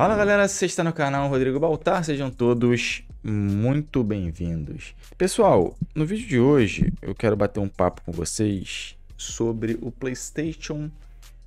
Fala galera, você está no canal Rodrigo Baltar, sejam todos muito bem-vindos. Pessoal, no vídeo de hoje eu quero bater um papo com vocês sobre o PlayStation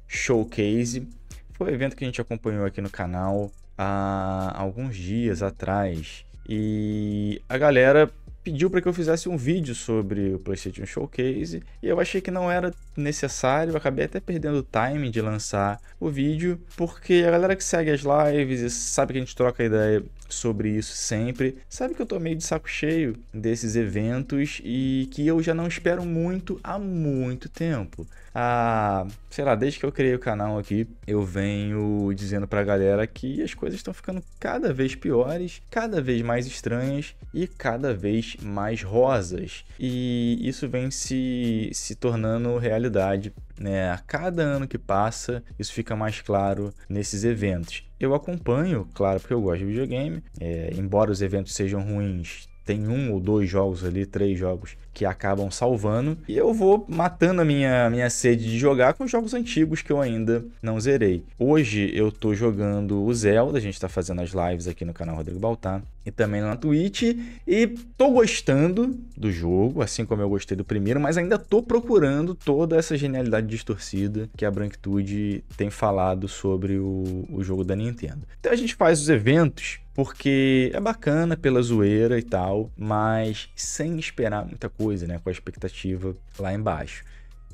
Showcase. Foi um evento que a gente acompanhou aqui no canal há alguns dias atrás e a galera pediu para que eu fizesse um vídeo sobre o PlayStation Showcase e eu achei que não era necessário, acabei até perdendo o time de lançar o vídeo, porque a galera que segue as lives e sabe que a gente troca ideia sobre isso sempre, sabe que eu tô meio de saco cheio desses eventos e que eu já não espero muito há muito tempo. Ah, sei lá, desde que eu criei o canal aqui, eu venho dizendo pra galera que as coisas estão ficando cada vez piores, cada vez mais estranhas e cada vez mais rosas. E isso vem se, se tornando realidade né? A cada ano que passa, isso fica mais claro nesses eventos. Eu acompanho, claro, porque eu gosto de videogame. É, embora os eventos sejam ruins, tem um ou dois jogos ali, três jogos que acabam salvando. E eu vou matando a minha, minha sede de jogar com jogos antigos que eu ainda não zerei. Hoje eu tô jogando o Zelda, a gente tá fazendo as lives aqui no canal Rodrigo Baltar e também na Twitch. E tô gostando do jogo, assim como eu gostei do primeiro, mas ainda tô procurando toda essa genialidade distorcida que a Branquitude tem falado sobre o, o jogo da Nintendo. Então a gente faz os eventos porque é bacana pela zoeira e tal, mas sem esperar muita coisa coisa, né? Com a expectativa lá embaixo.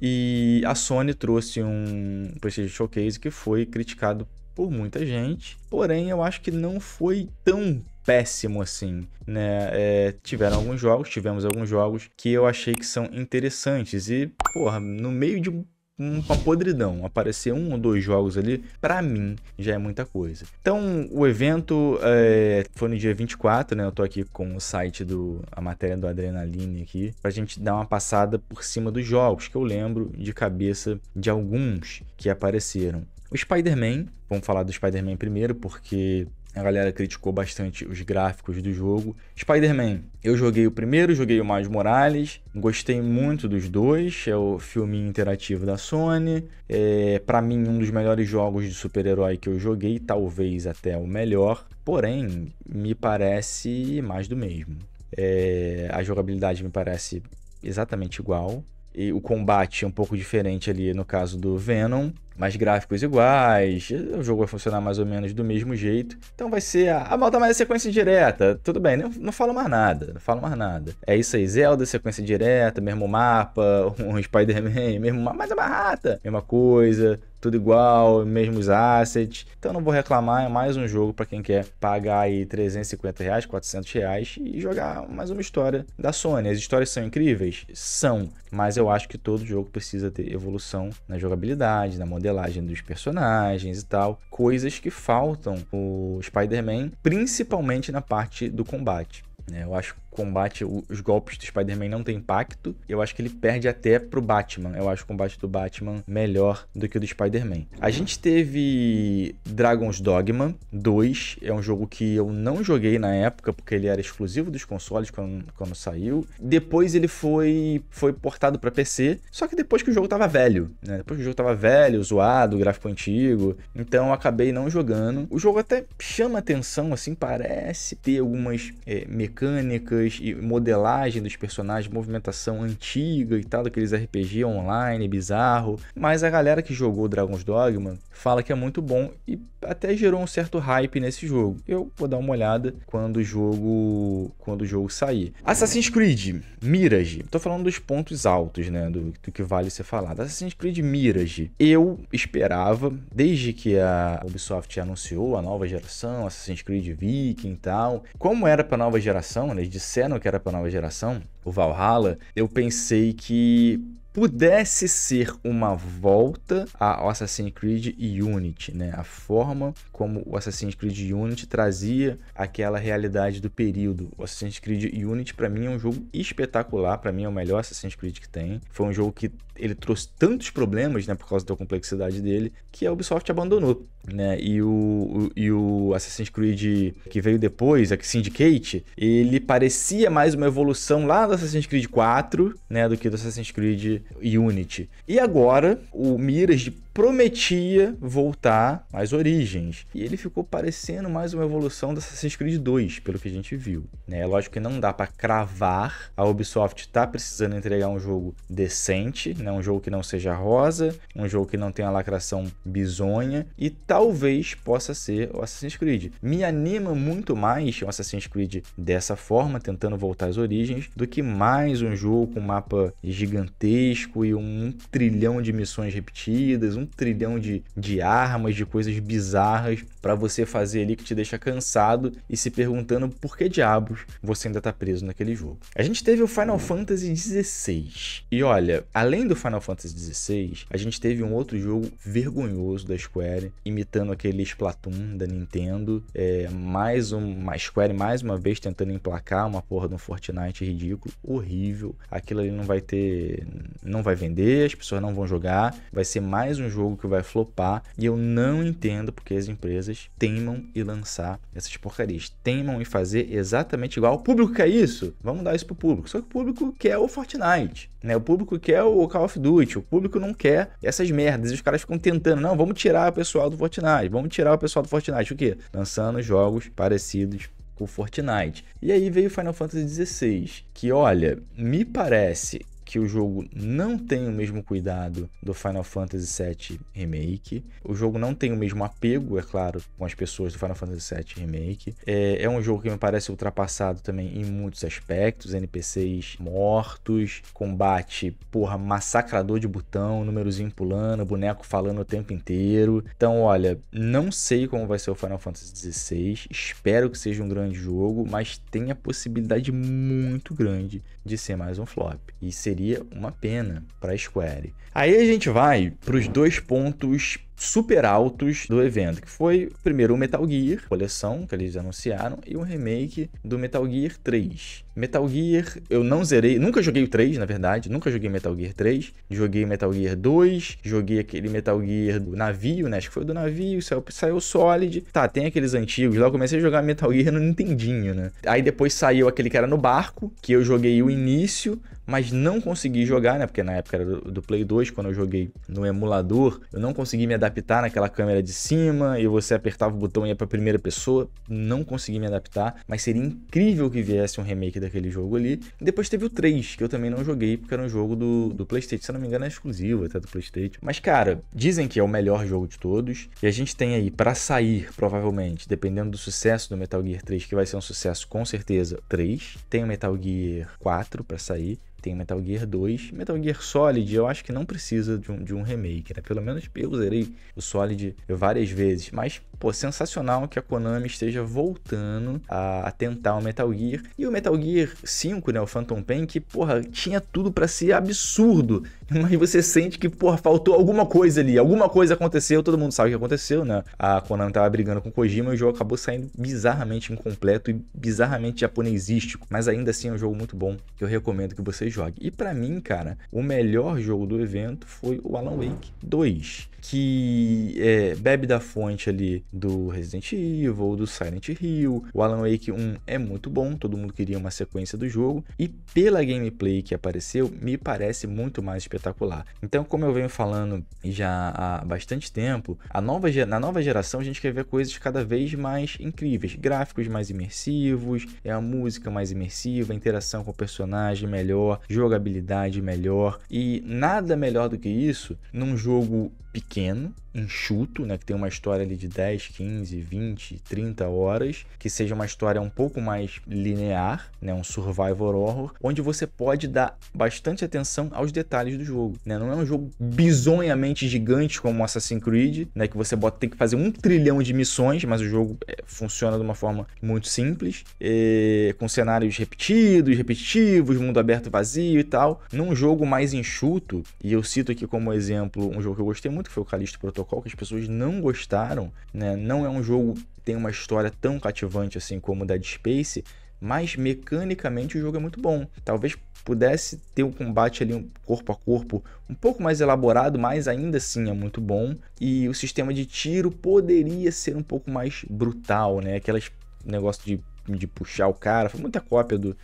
E a Sony trouxe um PlayStation Showcase que foi criticado por muita gente, porém eu acho que não foi tão péssimo assim, né? É, tiveram alguns jogos, tivemos alguns jogos que eu achei que são interessantes e, porra, no meio de um uma podridão. Aparecer um ou dois jogos ali, para mim, já é muita coisa. Então, o evento é, foi no dia 24, né? Eu tô aqui com o site do. a matéria do Adrenaline aqui, pra gente dar uma passada por cima dos jogos, que eu lembro de cabeça de alguns que apareceram. O Spider-Man, vamos falar do Spider-Man primeiro, porque a galera criticou bastante os gráficos do jogo. Spider-Man, eu joguei o primeiro, joguei o Miles Morales, gostei muito dos dois, é o filminho interativo da Sony. É, para mim, um dos melhores jogos de super-herói que eu joguei, talvez até o melhor. Porém, me parece mais do mesmo. É, a jogabilidade me parece exatamente igual. E o combate é um pouco diferente ali no caso do Venom, mas gráficos iguais, o jogo vai funcionar mais ou menos do mesmo jeito. Então vai ser a, a malta mais sequência direta. Tudo bem, não, não falo mais nada, não falo mais nada. É isso aí, Zelda, sequência direta, mesmo mapa, um Spider-Man, mesmo mapa, é a barata, mesma coisa tudo igual, mesmos assets. Então não vou reclamar, é mais um jogo para quem quer pagar aí 350 reais, 400 reais e jogar mais uma história da Sony. As histórias são incríveis? São, mas eu acho que todo jogo precisa ter evolução na jogabilidade, na modelagem dos personagens e tal, coisas que faltam o Spider-Man, principalmente na parte do combate. Né? Eu acho combate, os golpes do Spider-Man não tem impacto. Eu acho que ele perde até pro Batman. Eu acho o combate do Batman melhor do que o do Spider-Man. A gente teve Dragon's Dogma 2. É um jogo que eu não joguei na época, porque ele era exclusivo dos consoles quando, quando saiu. Depois ele foi, foi portado para PC. Só que depois que o jogo tava velho, né? Depois que o jogo tava velho, zoado, gráfico antigo. Então eu acabei não jogando. O jogo até chama atenção, assim, parece ter algumas é, mecânicas e modelagem dos personagens, movimentação antiga e tal, daqueles RPG online bizarro. Mas a galera que jogou Dragon's Dogma fala que é muito bom e até gerou um certo hype nesse jogo. Eu vou dar uma olhada quando o jogo quando o jogo sair. Assassin's Creed Mirage. Tô falando dos pontos altos, né, do, do que vale ser falado. Assassin's Creed Mirage. Eu esperava desde que a Ubisoft anunciou a nova geração, Assassin's Creed Viking e tal. Como era para nova geração, né, Xeno, que era pra nova geração, o Valhalla, eu pensei que pudesse ser uma volta ao Assassin's Creed Unity, né? A forma como o Assassin's Creed Unity trazia aquela realidade do período. O Assassin's Creed Unity para mim é um jogo espetacular, para mim é o melhor Assassin's Creed que tem. Foi um jogo que ele trouxe tantos problemas, né, por causa da complexidade dele, que a Ubisoft abandonou, né? E o, o, e o Assassin's Creed que veio depois, a Syndicate, ele parecia mais uma evolução lá do Assassin's Creed 4, né, do que do Assassin's Creed Unity. E agora, o Miras de prometia voltar às origens. E ele ficou parecendo mais uma evolução do Assassin's Creed 2, pelo que a gente viu. Né? É lógico que não dá para cravar. A Ubisoft está precisando entregar um jogo decente, né? um jogo que não seja rosa, um jogo que não tenha lacração bizonha e talvez possa ser o Assassin's Creed. Me anima muito mais o Assassin's Creed dessa forma, tentando voltar às origens, do que mais um jogo com um mapa gigantesco e um trilhão de missões repetidas, um trilhão de, de armas, de coisas bizarras para você fazer ali que te deixa cansado e se perguntando por que diabos você ainda tá preso naquele jogo. A gente teve o Final Fantasy XVI. E olha, além do Final Fantasy XVI, a gente teve um outro jogo vergonhoso da Square, imitando aquele Splatoon da Nintendo. É, mais um, Square mais uma vez tentando emplacar uma porra de um Fortnite ridículo, horrível. Aquilo ali não vai ter. não vai vender, as pessoas não vão jogar. Vai ser mais um um jogo que vai flopar e eu não entendo porque as empresas teimam em lançar essas porcarias, teimam em fazer exatamente igual. O público quer isso? Vamos dar isso pro público. Só que o público quer o Fortnite, né? O público quer o Call of Duty, o público não quer essas merdas. E os caras ficam tentando, não, vamos tirar o pessoal do Fortnite, vamos tirar o pessoal do Fortnite. O quê? Lançando jogos parecidos com Fortnite. E aí veio Final Fantasy XVI, que olha, me parece que o jogo não tem o mesmo cuidado do Final Fantasy VII Remake. O jogo não tem o mesmo apego, é claro, com as pessoas do Final Fantasy VII Remake. É, é um jogo que me parece ultrapassado também em muitos aspectos: NPCs mortos, combate, porra, massacrador de botão, númerozinho pulando, boneco falando o tempo inteiro. Então, olha, não sei como vai ser o Final Fantasy XVI, espero que seja um grande jogo, mas tem a possibilidade muito grande de ser mais um flop. E seria seria uma pena para a Square. Aí a gente vai para os dois pontos super altos do evento, que foi primeiro o Metal Gear, coleção que eles anunciaram, e o remake do Metal Gear 3. Metal Gear, eu não zerei, nunca joguei o 3, na verdade, nunca joguei Metal Gear 3, joguei Metal Gear 2, joguei aquele Metal Gear do navio, né, acho que foi do navio, saiu, saiu Solid, tá, tem aqueles antigos, lá eu comecei a jogar Metal Gear no Nintendinho, né, aí depois saiu aquele que era no barco, que eu joguei o início, mas não consegui jogar, né, porque na época era do, do Play 2, quando eu joguei no emulador, eu não consegui me adaptar naquela câmera de cima, e você apertava o botão e ia pra primeira pessoa, não consegui me adaptar, mas seria incrível que viesse um remake da daquele jogo ali. E depois teve o 3, que eu também não joguei, porque era um jogo do, do PlayStation. Se não me engano, é exclusivo até do PlayStation. Mas, cara, dizem que é o melhor jogo de todos. E a gente tem aí para sair, provavelmente, dependendo do sucesso do Metal Gear 3, que vai ser um sucesso com certeza, 3. Tem o Metal Gear 4 para sair tem Metal Gear 2. Metal Gear Solid, eu acho que não precisa de um, de um remake, né? Pelo menos eu zerei o Solid várias vezes, mas Pô, sensacional que a Konami esteja voltando a tentar o Metal Gear. E o Metal Gear 5, né, o Phantom Pain, que, porra, tinha tudo para ser absurdo. Mas você sente que, porra, faltou alguma coisa ali. Alguma coisa aconteceu, todo mundo sabe o que aconteceu, né? A Konami tava brigando com o Kojima e o jogo acabou saindo bizarramente incompleto e bizarramente japonesístico. Mas ainda assim é um jogo muito bom que eu recomendo que você jogue. E para mim, cara, o melhor jogo do evento foi o Alan Wake 2, que é, bebe da fonte ali do Resident Evil ou do Silent Hill. O Alan Wake 1 é muito bom, todo mundo queria uma sequência do jogo e pela gameplay que apareceu, me parece muito mais espetacular. Então, como eu venho falando já há bastante tempo, a nova, na nova geração a gente quer ver coisas cada vez mais incríveis, gráficos mais imersivos, é a música mais imersiva, interação com o personagem melhor, jogabilidade melhor e nada melhor do que isso num jogo pequeno enxuto, né, que tem uma história ali de 10, 15, 20, 30 horas, que seja uma história um pouco mais linear, né, um survival horror, onde você pode dar bastante atenção aos detalhes do jogo, né? Não é um jogo bizonhamente gigante como Assassin's Creed, né, que você bota tem que fazer um trilhão de missões, mas o jogo é, funciona de uma forma muito simples, e, com cenários repetidos, repetitivos, mundo aberto vazio e tal. Num jogo mais enxuto, e eu cito aqui como exemplo um jogo que eu gostei muito, que foi o Callisto Protocol Protocol, que as pessoas não gostaram, né? Não é um jogo que tem uma história tão cativante assim como Dead Space, mas mecanicamente o jogo é muito bom. Talvez pudesse ter um combate ali um corpo a corpo um pouco mais elaborado, mas ainda assim é muito bom. E o sistema de tiro poderia ser um pouco mais brutal, né? Aqueles negócio de, de puxar o cara, foi muita cópia do,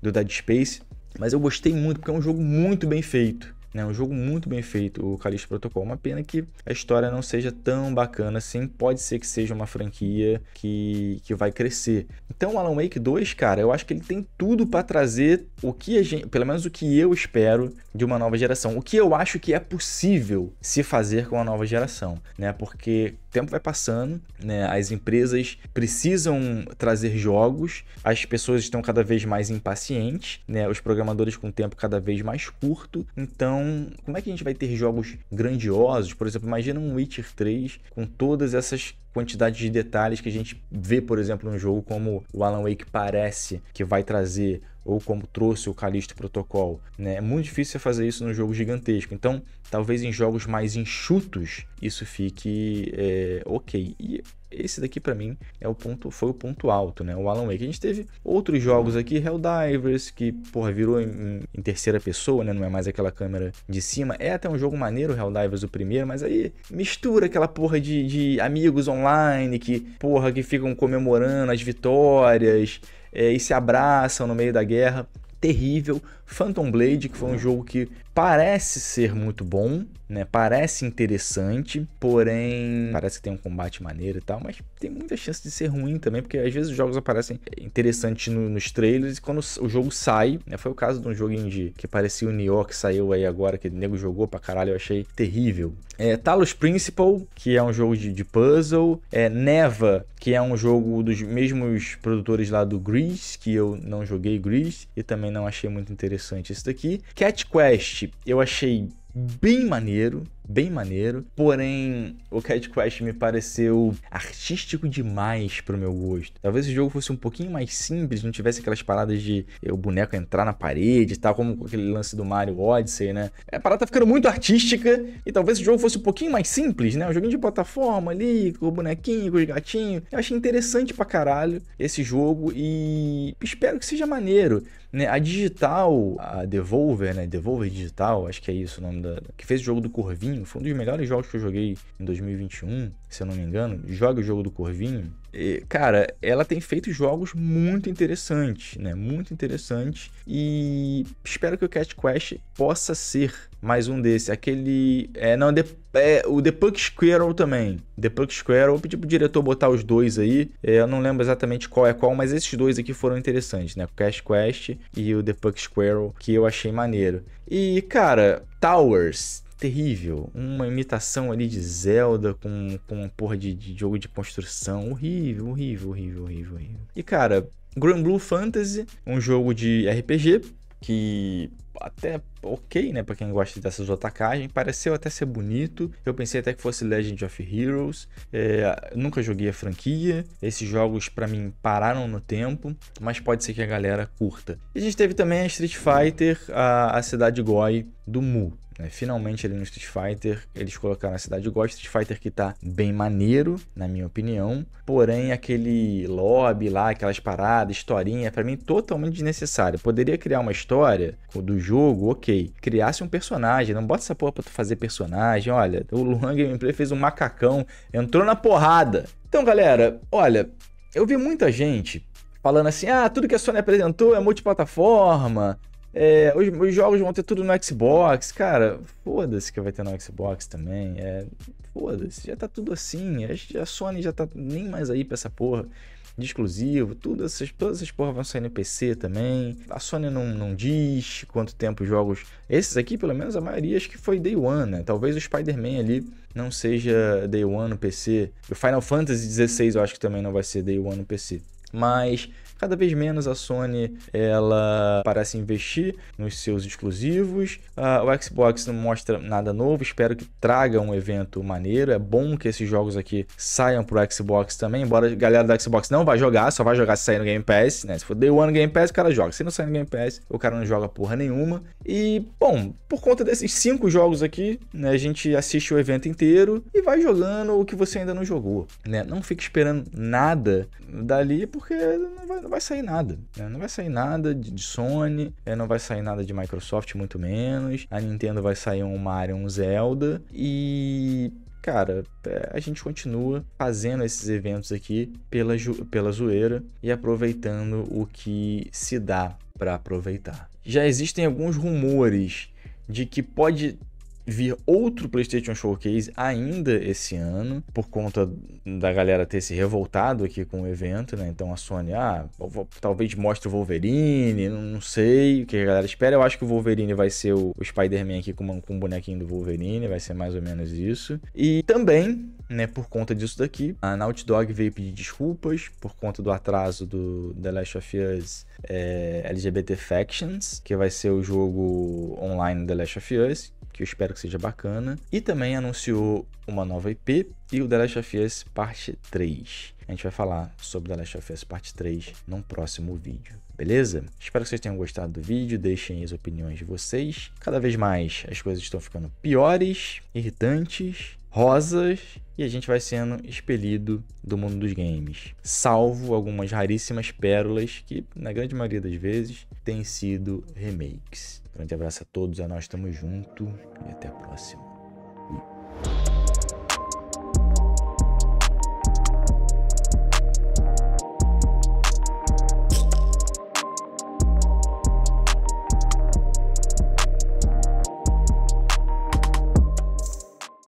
do Dead Space, mas eu gostei muito porque é um jogo muito bem feito. É um jogo muito bem feito, o Calixto Protocol. Uma pena que a história não seja tão bacana assim. Pode ser que seja uma franquia que, que vai crescer. Então, Alan Wake 2, cara, eu acho que ele tem tudo para trazer o que a gente, pelo menos o que eu espero de uma nova geração. O que eu acho que é possível se fazer com a nova geração, né? Porque o tempo vai passando, né? As empresas precisam trazer jogos, as pessoas estão cada vez mais impacientes, né? Os programadores com o tempo cada vez mais curto. Então, então, como é que a gente vai ter jogos grandiosos? Por exemplo, imagina um Witcher 3 com todas essas quantidades de detalhes que a gente vê, por exemplo, num jogo como o Alan Wake parece que vai trazer ou como trouxe o Callisto Protocol. Né? É muito difícil fazer isso num jogo gigantesco. Então, talvez em jogos mais enxutos isso fique é, ok. E esse daqui para mim é o ponto, foi o ponto alto, né? O Alan Wake. A gente teve outros jogos aqui, Helldivers, que porra, virou em, em terceira pessoa, né? Não é mais aquela câmera de cima. É até um jogo maneiro, Helldivers o primeiro, mas aí mistura aquela porra de, de amigos online que, porra, que ficam comemorando as vitórias. É, e se abraçam no meio da guerra terrível. Phantom Blade, que foi um jogo que parece ser muito bom, né? Parece interessante, porém parece que tem um combate maneiro e tal, mas tem muita chance de ser ruim também, porque às vezes os jogos aparecem interessantes no, nos trailers e quando o jogo sai, né? Foi o caso de um joguinho de que parecia o Nioh que saiu aí agora, que o nego jogou pra caralho, eu achei terrível. É, Talos Principle, que é um jogo de, de puzzle, é Neva, que é um jogo dos mesmos produtores lá do Grease, que eu não joguei Grease e também não achei muito interessante esse daqui. Cat Quest eu achei bem maneiro, bem maneiro. Porém, o Cat Quest me pareceu artístico demais pro meu gosto. Talvez o jogo fosse um pouquinho mais simples, não tivesse aquelas paradas de eh, o boneco entrar na parede e tal, como aquele lance do Mario Odyssey, né? É, a parada tá ficando muito artística e talvez o jogo fosse um pouquinho mais simples, né? Um joguinho de plataforma ali, com o bonequinho, com os gatinhos. Eu achei interessante pra caralho esse jogo e espero que seja maneiro. Né? A Digital, a Devolver, né? Devolver Digital, acho que é isso o nome da... Que fez o jogo do Corvinho Corvinho, foi um dos melhores jogos que eu joguei em 2021, se eu não me engano. Joga o jogo do Corvinho. E, cara, ela tem feito jogos muito interessantes, né? Muito interessantes. E espero que o Cat Quest possa ser mais um desse. Aquele. É, não, de, é, o The Puck Squirrel também. The Puck Squirrel, eu pedi pro diretor botar os dois aí. É, eu não lembro exatamente qual é qual, mas esses dois aqui foram interessantes, né? O Cash Quest e o The Puck Squirrel, que eu achei maneiro. E, cara, Towers terrível. Uma imitação ali de Zelda com, com uma porra de, de jogo de construção. Horrível, horrível, horrível, horrível, horrível. E cara, Grand Blue Fantasy, um jogo de RPG que até ok, né, para quem gosta dessas atacagens, pareceu até ser bonito. Eu pensei até que fosse Legend of Heroes. É, nunca joguei a franquia. Esses jogos para mim pararam no tempo, mas pode ser que a galera curta. E a gente teve também a Street Fighter, a, a cidade Goi do Mu. Né? Finalmente ali no Street Fighter, eles colocaram a cidade igual Street Fighter que tá bem maneiro, na minha opinião. Porém, aquele lobby lá, aquelas paradas, historinha, para mim totalmente desnecessário. Poderia criar uma história do jogo, ok. Criasse um personagem, não bota essa porra pra tu fazer personagem. Olha, o Luan Gameplay fez um macacão, entrou na porrada. Então, galera, olha, eu vi muita gente falando assim: ah, tudo que a Sony apresentou é multiplataforma, é, os, os, jogos vão ter tudo no Xbox, cara. Foda-se que vai ter no Xbox também. É, foda-se, já tá tudo assim. A Sony já tá nem mais aí pra essa porra de exclusivo, tudo essas, todas essas porras vão sair no PC também. A Sony não, não diz quanto tempo os jogos. Esses aqui, pelo menos a maioria, acho que foi Day One, né? Talvez o Spider-Man ali não seja Day One no PC. O Final Fantasy XVI eu acho que também não vai ser Day One no PC. Mas Cada vez menos a Sony ela parece investir nos seus exclusivos. Uh, o Xbox não mostra nada novo. Espero que traga um evento maneiro. É bom que esses jogos aqui saiam pro Xbox também. Embora a galera do Xbox não vá jogar, só vai jogar se sair no Game Pass, né? Se for Day One Game Pass, o cara joga. Se não sair no Game Pass, o cara não joga porra nenhuma. E, bom, por conta desses cinco jogos aqui, né? A gente assiste o evento inteiro e vai jogando o que você ainda não jogou, né? Não fique esperando nada dali, porque não vai, não vai sair nada. Né? Não vai sair nada de, de Sony, é, não vai sair nada de Microsoft, muito menos. A Nintendo vai sair um Mario, um Zelda. E cara, é, a gente continua fazendo esses eventos aqui pela, pela zoeira e aproveitando o que se dá para aproveitar. Já existem alguns rumores de que pode vir outro PlayStation Showcase ainda esse ano, por conta da galera ter se revoltado aqui com o evento, né? Então a Sony, ah, vou, talvez mostre o Wolverine, não sei o que a galera espera. Eu acho que o Wolverine vai ser o, o Spider-Man aqui com, uma, com um bonequinho do Wolverine, vai ser mais ou menos isso. E também, né, por conta disso daqui, a Naughty Dog veio pedir desculpas por conta do atraso do The Last of Us é, LGBT Factions, que vai ser o jogo online The Last of Us, que eu espero que seja bacana. E também anunciou uma nova IP e o The Last of Us Parte 3. A gente vai falar sobre The Last of Us Parte 3 num próximo vídeo. Beleza? Espero que vocês tenham gostado do vídeo, deixem as opiniões de vocês. Cada vez mais as coisas estão ficando piores, irritantes, rosas e a gente vai sendo expelido do mundo dos games, salvo algumas raríssimas pérolas que, na grande maioria das vezes, têm sido remakes. Grande abraço a todos, a é nós estamos junto e até a próxima.